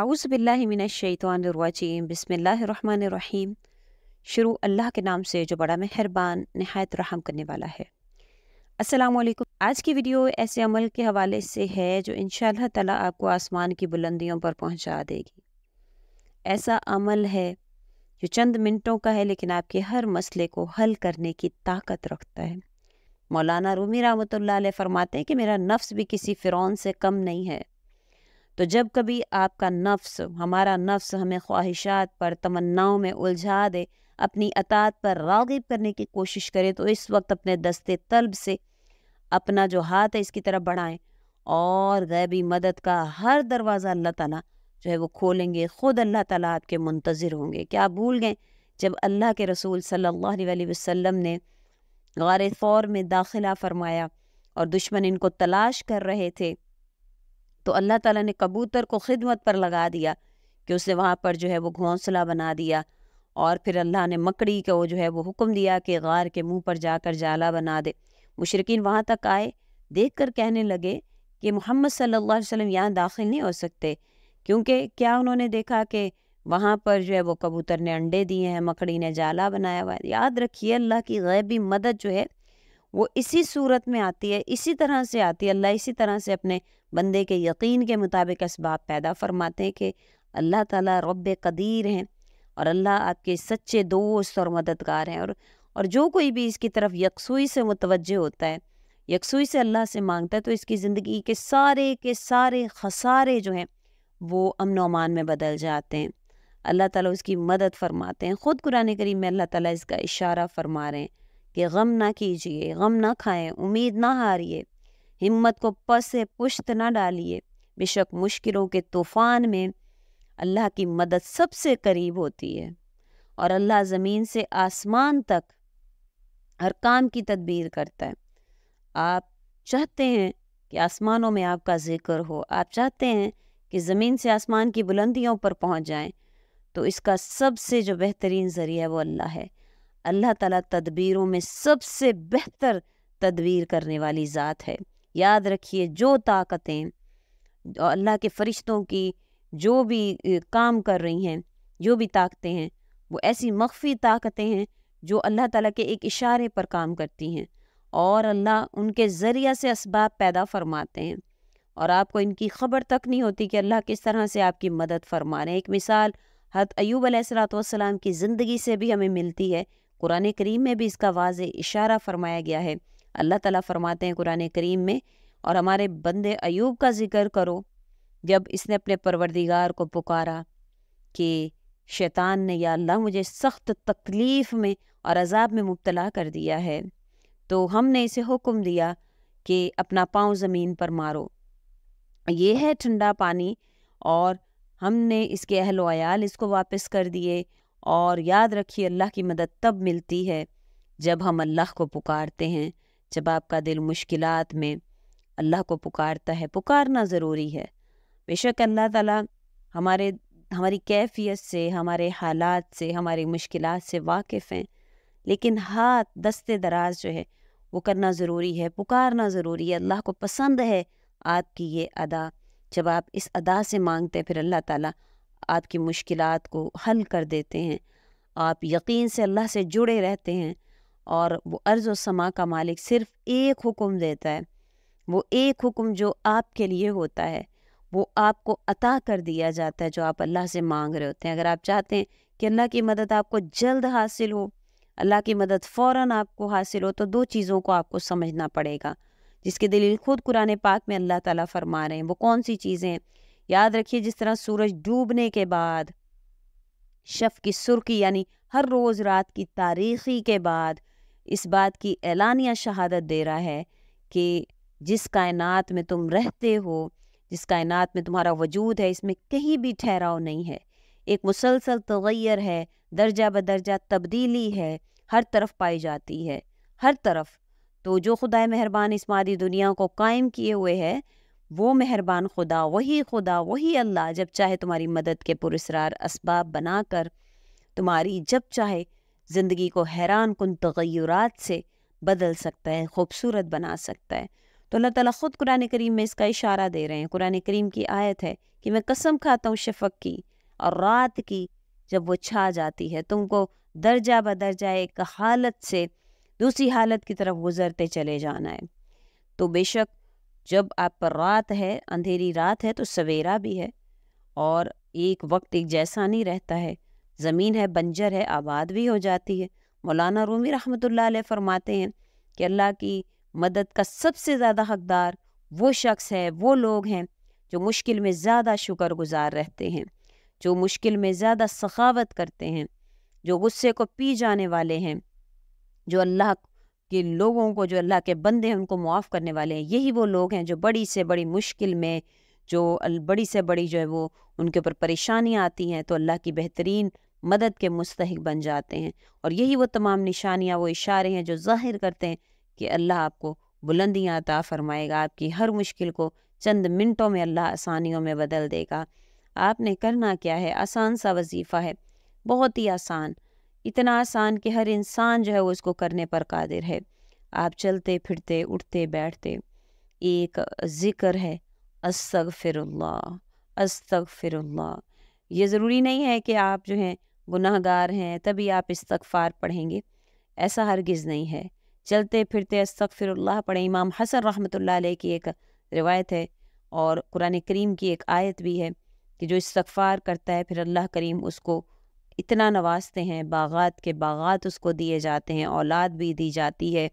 आउज़बिल्लिमिनशैतवानरवाजीम बसमीम शुरू अल्लाह के नाम से जो बड़ा मेहरबान नहायत रहम करने वाला है अस्सलाम वालेकुम आज की वीडियो ऐसे अमल के हवाले से है जो इन ताला आपको आसमान की बुलंदियों पर पहुंचा देगी ऐसा अमल है जो चंद मिनटों का है लेकिन आपके हर मसले को हल करने की ताकत रखता है मौलाना रूमी रामत फरमाते हैं कि मेरा नफ्स भी किसी फ़िरौन से कम नहीं है तो जब कभी आपका नफ्स हमारा नफ्स हमें ख्वाहिशात पर तमन्नाओं में उलझा दे अपनी अतात पर रागिब करने की कोशिश करें तो इस वक्त अपने दस्ते तलब से अपना जो हाथ है इसकी तरफ बढ़ाएं और गैबी मदद का हर दरवाज़ा अल्लाह ताला जो है वो खोलेंगे ख़ुद अल्लाह ताला आपके मुंतज़र होंगे क्या भूल गए जब अल्लाह के रसूल सल्लल्लाहु अलैहि वसल्लम ने गार फौर में दाखिला फरमाया और दुश्मन इनको तलाश कर रहे थे तो अल्लाह ताला ने कबूतर को खिदमत पर लगा दिया कि उसने वहाँ पर जो है वो घोंसला बना दिया और फिर अल्लाह ने मकड़ी को जो है वो हुक्म दिया कि गार के मुंह पर जाकर जाला बना दे मुशरकिन वहाँ तक आए देख कर कहने लगे कि मोहम्मद सल्ला वसम यहाँ दाखिल नहीं हो सकते क्योंकि क्या उन्होंने देखा कि वहाँ पर जो है वो कबूतर ने अंडे दिए हैं मकड़ी ने जाला बनाया हुआ है याद रखिए अल्लाह की गैबी मदद जो है वो इसी सूरत में आती है इसी तरह से आती है अल्लाह इसी तरह से अपने बंदे के यकीन के मुताबिक इसबाब पैदा फरमाते हैं कि अल्लाह ताला रब कदीर हैं और अल्लाह आपके सच्चे दोस्त और मददगार हैं और और जो कोई भी इसकी तरफ यकसुई से मुतवजह होता है यकसुई से अल्लाह से मांगता है तो इसकी ज़िंदगी के सारे के सारे खसारे जो हैं वो अमन अमान में बदल जाते हैं अल्लाह ताला उसकी मदद फरमाते हैं ख़ुद कुरान करीम में अल्लाह ताला इसका इशारा फरमा रहे हैं कि गम ना कीजिए गम ना खाएं उम्मीद ना हारिए हिम्मत को पस से पुश्त ना डालिए बेशक मुश्किलों के तूफ़ान में अल्लाह की मदद सबसे करीब होती है और अल्लाह ज़मीन से आसमान तक हर काम की तदबीर करता है आप चाहते हैं कि आसमानों में आपका जिक्र हो आप चाहते हैं कि ज़मीन से आसमान की बुलंदियों पर पहुंच जाएं तो इसका सबसे जो बेहतरीन ज़रिया वो अल्लाह है अल्लाह ताला तदबीरों में सबसे बेहतर तदबीर करने वाली ज़ात है याद रखिए जो ताकतें अल्लाह के फरिश्तों की जो भी काम कर रही हैं जो भी ताकतें हैं वो ऐसी मख्फी ताकतें हैं जो अल्लाह ताला के एक इशारे पर काम करती हैं और अल्लाह उनके ज़रिया से इसबाब पैदा फरमाते हैं और आपको इनकी ख़बर तक नहीं होती कि अल्लाह किस तरह से आपकी मदद फरमा रहे हैं एक मिसाल हत अयूब सलाम की ज़िंदगी से भी हमें मिलती है कुरान करीम में भी इसका वाज इशारा फरमाया गया है अल्लाह ताला फरमाते हैं कुरान करीम में और हमारे बंदे अयूब का जिक्र करो जब इसने अपने परवरदिगार को पुकारा कि शैतान ने या अल्लाह मुझे सख्त तकलीफ़ में और अजाब में मुबतला कर दिया है तो हमने इसे हुक्म दिया कि अपना पाँव ज़मीन पर मारो ये है ठंडा पानी और हमने इसके अहल इसको वापस कर दिए और याद रखिए अल्लाह की मदद तब मिलती है जब हम अल्लाह को पुकारते हैं जब आपका दिल मुश्किल में अल्लाह को पुकारता है पुकारना ज़रूरी है बेशक अल्लाह ताला हमारे हमारी कैफियत से हमारे हालात से हमारी मुश्किल से वाकिफ़ हैं लेकिन हाथ दस्ते दराज जो है वो करना ज़रूरी है पुकारना ज़रूरी है अल्लाह को पसंद है आपकी ये अदा जब आप इस अदा से मांगते हैं फिर अल्लाह ताला आपकी मुश्किल को हल कर देते हैं आप यकीन से अल्लाह से जुड़े रहते हैं और वो अर्ज़ व समा का मालिक सिर्फ़ एक हुक्म देता है वो एक हुक्म जो आपके लिए होता है वो आपको अता कर दिया जाता है जो आप अल्लाह से मांग रहे होते हैं अगर आप चाहते हैं कि अल्लाह की मदद आपको जल्द हासिल हो अल्लाह की मदद फ़ौर आपको हासिल हो तो दो चीज़ों को आपको समझना पड़ेगा जिसके दलील खुद कुरान पाक में अल्लाह ताला फरमा रहे हैं वो कौन सी चीज़ें हैं याद रखिए जिस तरह सूरज डूबने के बाद शफ की सुर्खी यानी हर रोज़ रात की तारीखी के बाद इस बात की ऐलानिया शहादत दे रहा है कि जिस कायनात में तुम रहते हो जिस कायनात में तुम्हारा वजूद है इसमें कहीं भी ठहराव नहीं है एक मुसलसल तगैर है दर्जा बदर्जा तब्दीली है हर तरफ पाई जाती है हर तरफ तो जो खुदा मेहरबान इस मादी दुनिया को कायम किए हुए है वो मेहरबान खुदा वही खुदा वही अल्लाह जब चाहे तुम्हारी मदद के पुरस्रार इसबाब बनाकर तुम्हारी जब चाहे ज़िंदगी को हैरान कन तगैरत से बदल सकता है खूबसूरत बना सकता है तो अल्लाह ताला ख़ुद कुरान करीम में इसका इशारा दे रहे हैं कुरान करीम की आयत है कि मैं कसम खाता हूँ शफक की और रात की जब वो छा जाती है तुमको दर्जा ब दर्जा एक हालत से दूसरी हालत की तरफ गुजरते चले जाना है तो बेशक जब आप पर रात है अंधेरी रात है तो सवेरा भी है और एक वक्त एक जैसा नहीं रहता है ज़मीन है बंजर है आबाद भी हो जाती है मौलाना रूमी रहमत फरमाते हैं कि अल्लाह की मदद का सबसे ज़्यादा हकदार वो शख्स है वो लोग हैं जो मुश्किल में ज़्यादा शुक्र गुज़ार रहते हैं जो मुश्किल में ज़्यादा सखावत करते हैं जो गुस्से को पी जाने वाले हैं जो अल्लाह कि लोगों को जो अल्लाह के बंदे हैं उनको मुआफ़ करने वाले हैं यही वो लोग हैं जो बड़ी से बड़ी मुश्किल में जो बड़ी से बड़ी जो है वो उनके ऊपर परेशानियाँ आती हैं तो अल्लाह की बेहतरीन मदद के मुस्तक बन जाते हैं और यही वो तमाम निशानियाँ वो इशारे हैं जो जाहिर करते हैं कि अल्लाह आपको बुलंदियाँ अता फरमाएगा आपकी हर मुश्किल को चंद मिनटों में अल्लाह आसानियों में बदल देगा आपने करना क्या है आसान सा वजीफ़ा है बहुत ही आसान इतना आसान कि हर इंसान जो है वो इसको करने पर कादिर है आप चलते फिरते उठते बैठते एक ज़िक्र है अस्तग फिरल्ला ये ज़रूरी नहीं है कि आप जो हैं गुनाहगार हैं तभी आप इस्तगफार पढ़ेंगे ऐसा हरगिज़ नहीं है चलते फिरते फिरल्ला पढ़ें इमाम हसन रहमत लाई की एक रिवायत है और कुरान करीम की एक आयत भी है कि जो इस्तगफार करता है फिर अल्लाह करीम उसको इतना नवाजते हैं बागात के बागात उसको दिए जाते हैं औलाद भी दी जाती है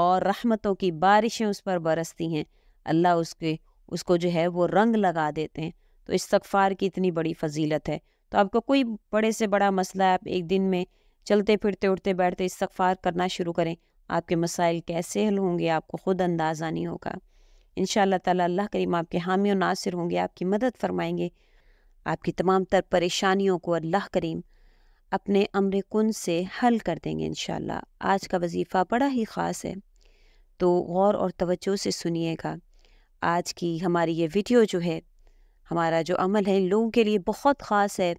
और रहमतों की बारिशें उस पर बरसती हैं अल्लाह उसके उसको जो है वो रंग लगा देते हैं तो सकफार की इतनी बड़ी फजीलत है तो आपको कोई बड़े से बड़ा मसला आप एक दिन में चलते फिरते उठते बैठते सकफार करना शुरू करें आपके मसाइल कैसे हल होंगे आपको ख़ुद अंदाज़ा नहीं होगा इन शाह तल्ला करीम आपके हामी और नासिर होंगे आपकी मदद फरमाएंगे आपकी तमाम तर परेशानियों को अल्लाह करीम अपने अमर कन से हल कर देंगे इन आज का वजीफ़ा बड़ा ही ख़ास है तो गौर और तवज्जो से सुनिएगा आज की हमारी ये वीडियो जो है हमारा जो अमल है इन लोगों के लिए बहुत ख़ास है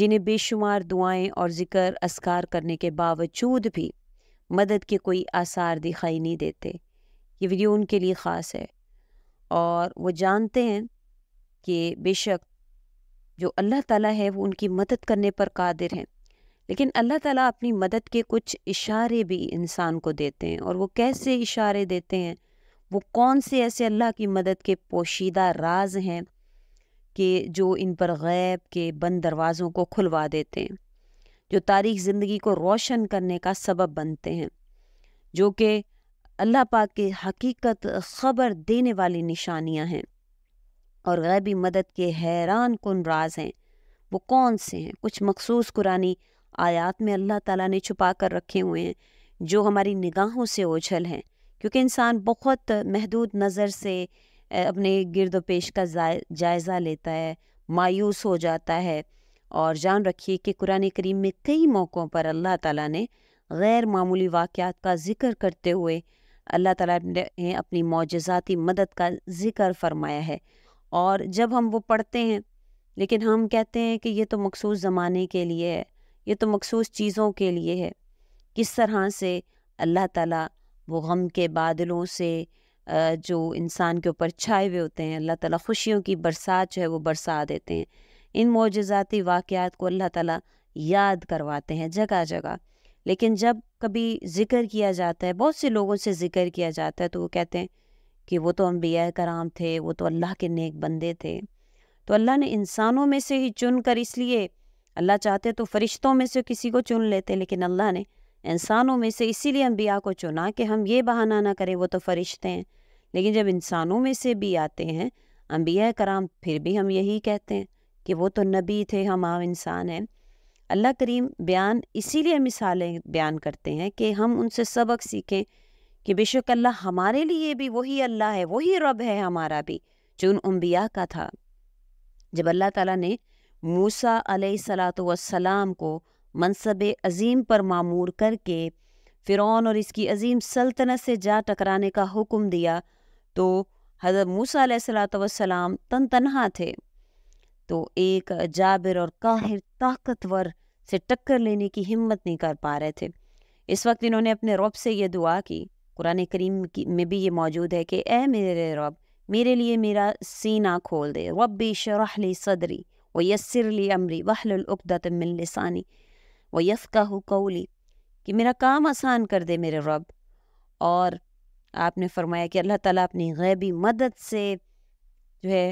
जिन्हें बेशुमार दुआएं और ज़िक्र असकार करने के बावजूद भी मदद के कोई आसार दिखाई नहीं देते ये वीडियो उनके लिए ख़ास है और वो जानते हैं कि बेशक जो अल्लाह ताला है वो उनकी मदद करने पर कादिर हैं लेकिन अल्लाह ताला अपनी मदद के कुछ इशारे भी इंसान को देते हैं और वो कैसे इशारे देते हैं वो कौन से ऐसे अल्लाह की मदद के पोशीदा राज हैं कि जो इन पर गैब के बंद दरवाज़ों को खुलवा देते हैं जो तारीख ज़िंदगी को रोशन करने का सबब बनते हैं जो कि अल्लाह पाक की हकीकत ख़बर देने वाली निशानियाँ हैं और गैबी मदद के हैरान कन राज हैं वो कौन से हैं कुछ मखसूस कुरानी आयात में अल्लाह ताला ने छुपा कर रखे हुए हैं जो हमारी निगाहों से ओझल हैं क्योंकि इंसान बहुत महदूद नज़र से अपने गिरद पेश का जायज़ा लेता है मायूस हो जाता है और जान रखिए कि कुरान करीम में कई मौक़ों पर अल्लाह ताला ने गैर मामूली वाक़ात का ज़िक्र करते हुए अल्लाह ताला ने अपनी मोजाती मदद का ज़िक्र फरमाया है और जब हम वो पढ़ते हैं लेकिन हम कहते हैं कि ये तो मखसूस ज़माने के लिए है ये तो मखसूस चीज़ों के लिए है किस तरह से अल्लाह ताला वो गम के बादलों से जो इंसान के ऊपर छाए हुए होते हैं अल्लाह ताला खुशियों की बरसात जो है वो बरसा देते हैं इन मोजाती वाक़ात को अल्लाह ताला याद करवाते हैं जगह जगह लेकिन जब कभी ज़िक्र किया जाता है बहुत से लोगों से ज़िक्र किया जाता है तो वो कहते हैं कि वो तो अम्बिया कराम थे वो तो अल्लाह के नेक बंदे थे तो अल्लाह ने इंसानों में से ही चुन कर इसलिए अल्लाह चाहते तो फरिश्तों में से किसी को चुन लेते लेकिन अल्लाह ने इंसानों में से इसीलिए अम्बिया को चुना कि हम ये बहाना ना करें वो तो फरिश्ते हैं लेकिन जब इंसानों में से भी आते हैं अम्बिया कराम फिर भी हम यही कहते हैं कि वो तो नबी थे हम आम इंसान हैं अल्लाह करीम बयान इसीलिए मिसालें बयान करते हैं कि हम उनसे सबक सीखें कि बेशक अल्लाह हमारे लिए भी वही अल्लाह है वही रब है हमारा भी जो उन अम्बिया का था जब अल्लाह ताला ने मूसा सलाम को मनसब अजीम पर मामूर करके फ़िरौन और इसकी अजीम सल्तनत से जा टकराने का हुक्म दिया तो हज़रत मूसा सलाम तन तनहा थे तो एक जाबिर और काहिर ताकतवर से टक्कर लेने की हिम्मत नहीं कर पा रहे थे इस वक्त इन्होंने अपने रब से ये दुआ की कुरान करीम में भी ये मौजूद है कि ए मेरे रब मेरे लिए मेरा सीना खोल दे रबी शराहली सदरी व यसरली अमरी वहलुलदत मिलसानी व हु कौली कि मेरा काम आसान कर दे मेरे रब और आपने फरमाया कि अल्लाह ताला अपनी गैबी मदद से जो है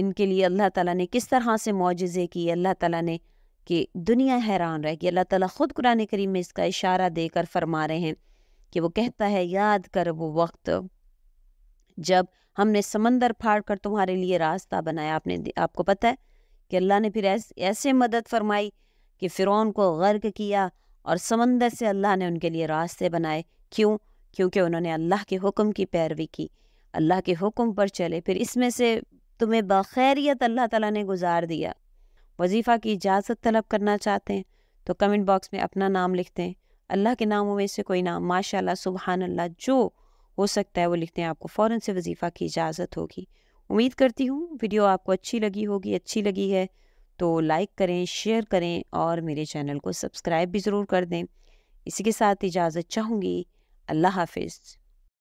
इनके लिए अल्लाह ताला ने किस तरह से मुआजे किए अल्लाह ताला ने कि दुनिया हैरान रह अल्लाह ताला ख़ुद कुरान करीम में इसका इशारा देकर फरमा रहे हैं कि वो कहता है याद कर वो वक्त जब हमने समंदर फाड़ कर तुम्हारे लिए रास्ता बनाया आपने आपको पता है कि अल्लाह ने फिर ऐस, ऐसे मदद फरमाई कि फ़िरौन को गर्क किया और समंदर से अल्लाह ने उनके लिए रास्ते बनाए क्यों क्योंकि उन्होंने अल्लाह के हुक्म की पैरवी की अल्लाह के हुक्म पर चले फिर इसमें से तुम्हें बखैरियत अल्लाह ताला ने गुजार दिया वजीफ़ा की इजाज़त तलब करना चाहते हैं तो कमेंट बॉक्स में अपना नाम लिखते हैं अल्लाह के नामों में से कोई नाम माशाल्लाह सुबहान अल्लाह जो हो सकता है वो लिखते हैं आपको फ़ौर से वजीफ़ा की इजाज़त होगी उम्मीद करती हूँ वीडियो आपको अच्छी लगी होगी अच्छी लगी है तो लाइक करें शेयर करें और मेरे चैनल को सब्सक्राइब भी ज़रूर कर दें इसी के साथ इजाज़त चाहूँगी अल्लाह हाफिज़